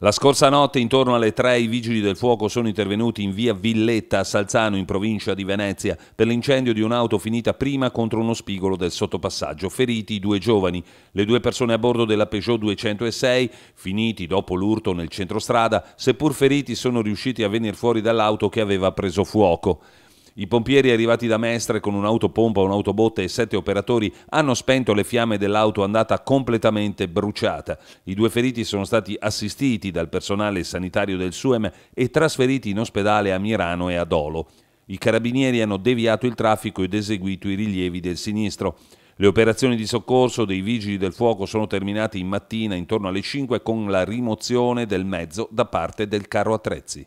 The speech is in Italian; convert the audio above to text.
La scorsa notte, intorno alle 3, i vigili del fuoco sono intervenuti in via Villetta a Salzano, in provincia di Venezia, per l'incendio di un'auto finita prima contro uno spigolo del sottopassaggio. Feriti i due giovani. Le due persone a bordo della Peugeot 206, finiti dopo l'urto nel centrostrada, seppur feriti, sono riusciti a venire fuori dall'auto che aveva preso fuoco. I pompieri arrivati da Mestre con un'autopompa, un'autobotte e sette operatori hanno spento le fiamme dell'auto andata completamente bruciata. I due feriti sono stati assistiti dal personale sanitario del SUEM e trasferiti in ospedale a Mirano e a Dolo. I carabinieri hanno deviato il traffico ed eseguito i rilievi del sinistro. Le operazioni di soccorso dei vigili del fuoco sono terminate in mattina intorno alle 5 con la rimozione del mezzo da parte del carro attrezzi.